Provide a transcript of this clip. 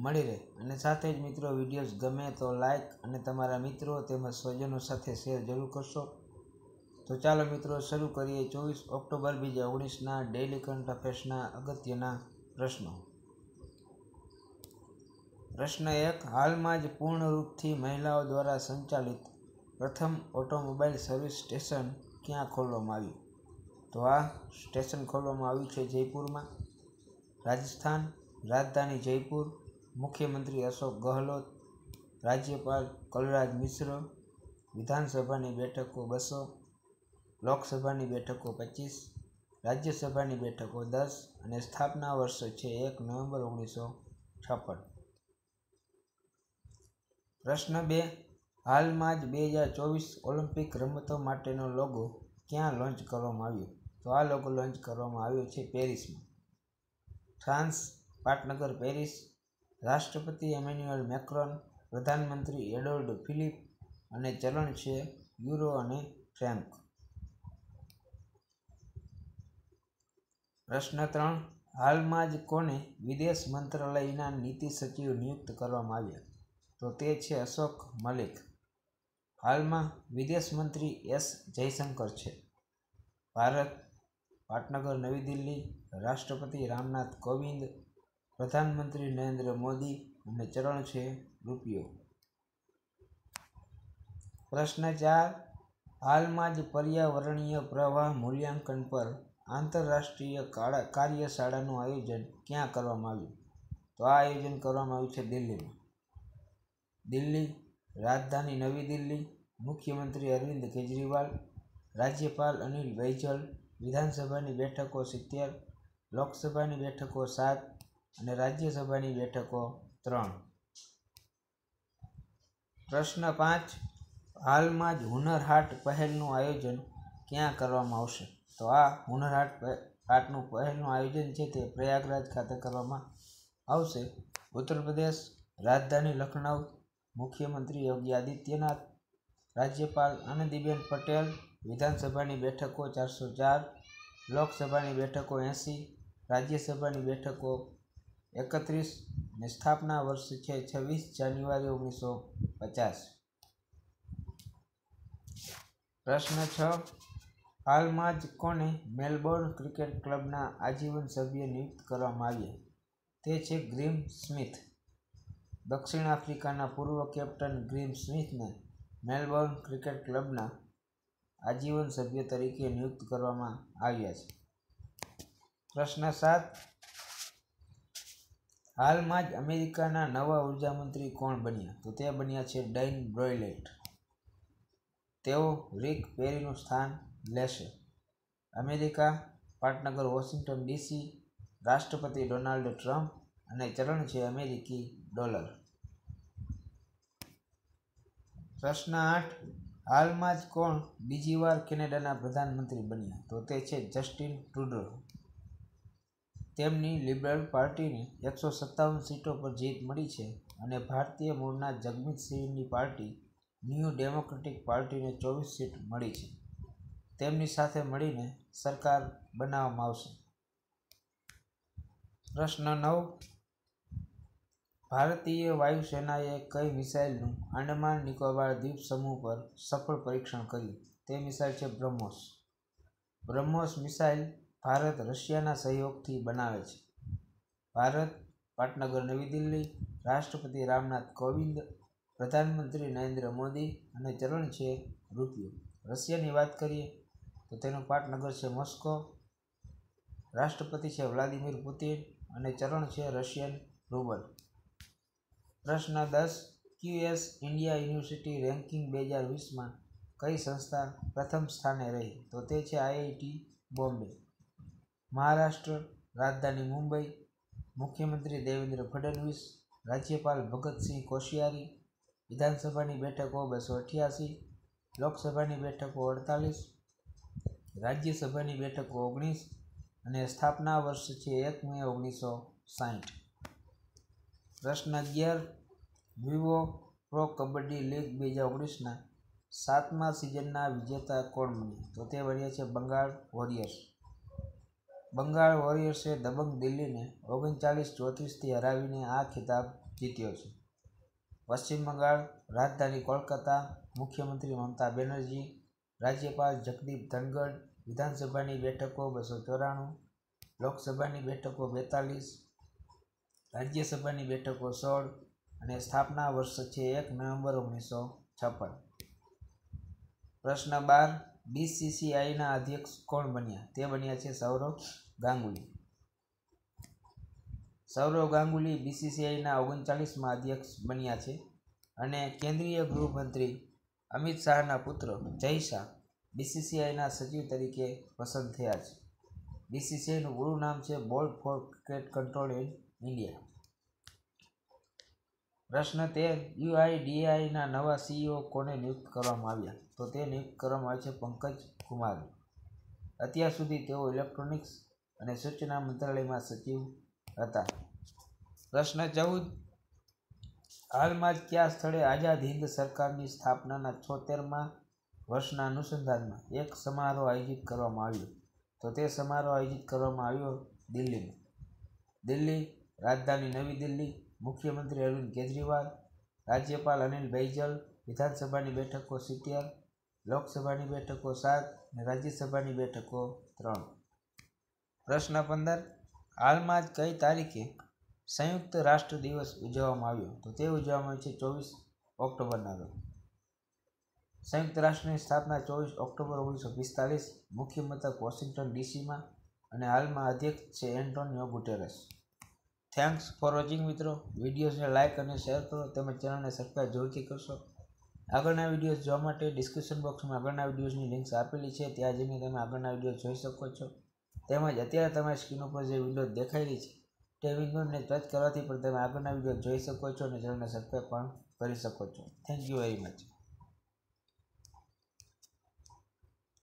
મળી રહે અને સાથે જ મિત્રો વિડીયોઝ ગમે તો લાઇક અને તમારા મિત્રો તેમજ સ્વજનો સાથે શેર જરૂર કરશો તો ચાલો મિત્રો શરૂ કરીએ ચોવીસ ઓક્ટોબર બે ઓગણીસના ડેઇલી કરંટ અફેર્સના અગત્યના પ્રશ્નો પ્રશ્ન એક હાલમાં જ પૂર્ણરૂપથી મહિલાઓ દ્વારા સંચાલિત પ્રથમ ઓટોમોબાઈલ સર્વિસ સ્ટેશન ક્યાં ખોલવામાં આવ્યું તો આ સ્ટેશન ખોલવામાં આવ્યું છે જયપુરમાં રાજસ્થાન રાજધાની જયપુર મુખ્યમંત્રી અશોક ગહલોત રાજ્યપાલ કલરાજ મિશ્ર વિધાનસભાની બેઠકો બસો લોકસભાની બેઠકો પચીસ રાજ્યસભાની બેઠકો દસ અને સ્થાપના વર્ષો છે એક નવેમ્બર ઓગણીસો છપ્પન પ્રશ્ન બે હાલમાં જ બે હજાર ચોવીસ ઓલિમ્પિક રમતો માટેનો લોગો ક્યાં લોન્ચ કરવામાં આવ્યો તો આ લોગો લોન્ચ કરવામાં આવ્યો છે પેરિસમાં ફ્રાન્સ પાટનગર પેરિસ રાષ્ટ્રપતિ એમેન્યુઅલ મેક્રોન પ્રધાનમંત્રી એડોલ્ડ ફિલિપ અને ચલણ છે યુરો અને ફ્રેન્ક પ્રશ્ન ત્રણ હાલમાં જ કોને વિદેશ મંત્રાલયના નીતિ સચિવ નિયુક્ત કરવામાં આવ્યા તો તે છે અશોક મલિક હાલમાં વિદેશ મંત્રી એસ જયશંકર છે ભારત પાટનગર નવી દિલ્હી રાષ્ટ્રપતિ રામનાથ કોવિંદ પ્રધાનમંત્રી નરેન્દ્ર મોદી અને ચરણ છે રૂપિયો પ્રશ્ન ચાર હાલમાં જ પર્યાવરણીય પ્રવાહ મૂલ્યાંકન પર આંતરરાષ્ટ્રીય કાર્યશાળાનું આયોજન ક્યાં કરવામાં આવ્યું તો આ આયોજન કરવામાં આવ્યું છે દિલ્હીમાં દિલ્હી રાજધાની નવી દિલ્હી મુખ્યમંત્રી અરવિંદ કેજરીવાલ રાજ્યપાલ અનિલ બૈજલ વિધાનસભાની બેઠકો સિત્તેર લોકસભાની બેઠકો સાત અને રાજ્યસભાની બેઠકો ત્રણ પ્રશ્ન પાંચ હાલમાં જ હુનર હાટ પહેલનું આયોજન ક્યાં કરવામાં આવશે તો આ હુનર હાટ હાટનું પહેલનું આયોજન છે તે પ્રયાગરાજ ખાતે કરવામાં આવશે ઉત્તર પ્રદેશ રાજધાની લખનઉ મુખ્યમંત્રી યોગી આદિત્યનાથ રાજ્યપાલ આનંદીબેન પટેલ વિધાનસભાની બેઠકો ચારસો ચાર લોકસભાની બેઠકો એંસી રાજ્યસભાની બેઠકો એકત્રીસ સ્થાપના વર્ષ છે છવ્વીસ જાન્યુઆરી ઓગણીસો પચાસ પ્રશ્ન છ હાલમાં જ કોને મેલબોર્ન ક્રિકેટ ક્લબના આજીવન સભ્ય નિયુક્ત કરવામાં આવ્યા તે છે ગ્રીમ સ્મિથ દક્ષિણ આફ્રિકાના પૂર્વ કેપ્ટન ગ્રીમ સ્મિથને મેલબોર્ન ક્રિકેટ ક્લબના આજીવન સભ્ય તરીકે નિયુક્ત કરવામાં આવ્યા છે પ્રશ્ન સાત હાલમાં જ અમેરિકાના નવા ઉર્જા મંત્રી કોણ બન્યા તો તે બન્યા છે ડાઇન બ્રોયલેટ તેઓ રિક પેરીનું સ્થાન લેશે અમેરિકા પાટનગર વોશિંગ્ટન ડીસી રાષ્ટ્રપતિ ડોનાલ્ડ ટ્રમ્પ અને ચલણ છે અમેરિકી ડોલર પ્રશ્ન આઠ હાલમાં જ કોણ બીજી વાર કેનેડાના પ્રધાનમંત્રી બન્યા તો તે છે જસ્ટિન ટ્રુડો તેમની લિબરલ પાર્ટીને એકસો સત્તાવન સીટો પર જીત મળી છે અને ભારતીય મૂળના જગમીત જગમિતસિંહની પાર્ટી ન્યૂ ડેમોક્રેટિક પાર્ટીને ચોવીસ સીટ મળી છે તેમની સાથે મળીને સરકાર બનાવવામાં આવશે પ્રશ્ન નવ ભારતીય વાયુસેનાએ કઈ મિસાઇલનું આંડમાન નિકોબાર દ્વીપ સમૂહ પર સફળ પરીક્ષણ કર્યું તે મિસાઇલ છે બ્રહ્મોસ બ્રહ્મોસ મિસાઇલ ભારત રશિયાના સહયોગથી બનાવે છે ભારત પાટનગર નવી દિલ્હી રાષ્ટ્રપતિ રામનાથ કોવિંદ પ્રધાનમંત્રી નરેન્દ્ર મોદી અને ચરણ છે રૂપિયો રશિયાની વાત કરીએ તો તેનું પાટનગર છે મોસ્કો રાષ્ટ્રપતિ છે વ્લાદિમીર પુતિન અને ચરણ છે રશિયન રૂબલ પ્રશ્ન દસ ક્યુએસ ઇન્ડિયા યુનિવર્સિટી રેન્કિંગ બે હજાર વીસમાં કઈ સંસ્થા પ્રથમ સ્થાને રહી તો તે છે આઈઆઈટી બોમ્બે મહારાષ્ટ્ર રાજધાની મુંબઈ મુખ્યમંત્રી દેવેન્દ્ર ફડણવીસ રાજ્યપાલ ભગતસિંહ કોશિયારી વિધાનસભાની બેઠકો બસો અઠ્યાસી લોકસભાની બેઠકો અડતાલીસ રાજ્યસભાની બેઠકો ઓગણીસ અને સ્થાપના વર્ષ છે એક મે ઓગણીસો સાહીઠ પ્રશ્ન અગિયાર વિવો પ્રો કબડ્ડી લીગ બે હજાર ઓગણીસના સાતમા સિઝનના વિજેતા કોણ બન્યા તો તે બન્યા છે બંગાળ વોરિયર્સ બંગાળ વોરિયર્સે દબંગ દિલ્હીને ઓગણચાલીસ ચોત્રીસથી હરાવીને આ ખિતાબ જીત્યો છે પશ્ચિમ બંગાળ રાજધાની કોલકાતા મુખ્યમંત્રી મમતા બેનર્જી રાજ્યપાલ જગદીપ ધનગઢ વિધાનસભાની બેઠકો બસો ચોરાણું લોકસભાની બેઠકો બેતાલીસ રાજ્યસભાની બેઠકો સોળ અને સ્થાપના વર્ષ છે એક નવેમ્બર ઓગણીસો છપ્પન પ્રશ્ન બાર બીસીસીઆઈના અધ્યક્ષ કોણ બન્યા તે બન્યા છે સૌરવ ગાંગુલી સૌરવ ગાંગુલી બીસીસીઆઈના ઓગણચાલીસમાં અધ્યક્ષ બન્યા છે અને કેન્દ્રીય ગૃહમંત્રી અમિત શાહના પુત્ર જય શાહ બીસીસીઆઈના સચિવ તરીકે પસંદ થયા છે બીસીસીઆઈનું પૂરું નામ છે board for cricket control in India પ્રશ્ન તેર યુઆઈડીઆઈના નવા સીઈઓ e કોને નિયુક્ત કરવામાં આવ્યા તો તે નિયુક્ત કરવામાં આવે છે પંકજ કુમાર અત્યાર સુધી તેઓ ઇલેક્ટ્રોનિક્સ અને સૂચના મંત્રાલયમાં સચિવ હતા પ્રશ્ન ચૌદ હાલમાં જ કયા સ્થળે આઝાદ હિન્દ સરકારની સ્થાપનાના છોતેરમાં વર્ષના અનુસંધાનમાં એક સમારોહ આયોજિત કરવામાં આવ્યો તો તે સમારોહ આયોજિત કરવામાં આવ્યો દિલ્હીમાં દિલ્હી રાજધાની નવી દિલ્હી મુખ્યમંત્રી અરવિંદ કેજરીવાલ રાજ્યપાલ અનિલ બૈજલ વિધાનસભાની બેઠકો સિત્તેર લોકસભાની બેઠકો સાત અને રાજ્યસભાની બેઠકો ત્રણ પ્રશ્ન પંદર હાલમાં જ કઈ તારીખે સંયુક્ત રાષ્ટ્ર દિવસ ઉજવવામાં આવ્યો તો તે ઉજવવામાં આવ્યો છે ચોવીસ ઓક્ટોબરના રોજ સંયુક્ત રાષ્ટ્રની સ્થાપના ચોવીસ ઓક્ટોબર ઓગણીસો પિસ્તાલીસ મુખ્ય મથક વોશિંગ્ટન ડીસીમાં અને હાલમાં અધ્યક્ષ છે Antonio Guterres thanks for watching મિત્રો વિડીયોઝને લાઇક અને શેર કરો તેમજ ચેનલને સબસ્ક્રાઈબ જરૂરથી કરશો આગળના વિડીયોઝ જોવા માટે ડિસ્ક્રિપ્શન બોક્સમાં આગળના વિડીયોઝની લિંક્સ આપેલી છે ત્યાં જઈને તમે આગળના વિડીયો જોઈ શકો છો તેમજ અત્યારે તમારી સ્કીન ઉપર જે વિન્ડો દેખાયેલી છે તે વિન્ડોને ટચ કરવાથી પણ તમે આગળના વિડીયો જોઈ શકો છો અને ચેનલને સબસ્ક્રાઈબ પણ કરી શકો છો થેન્ક યુ વેરી મચ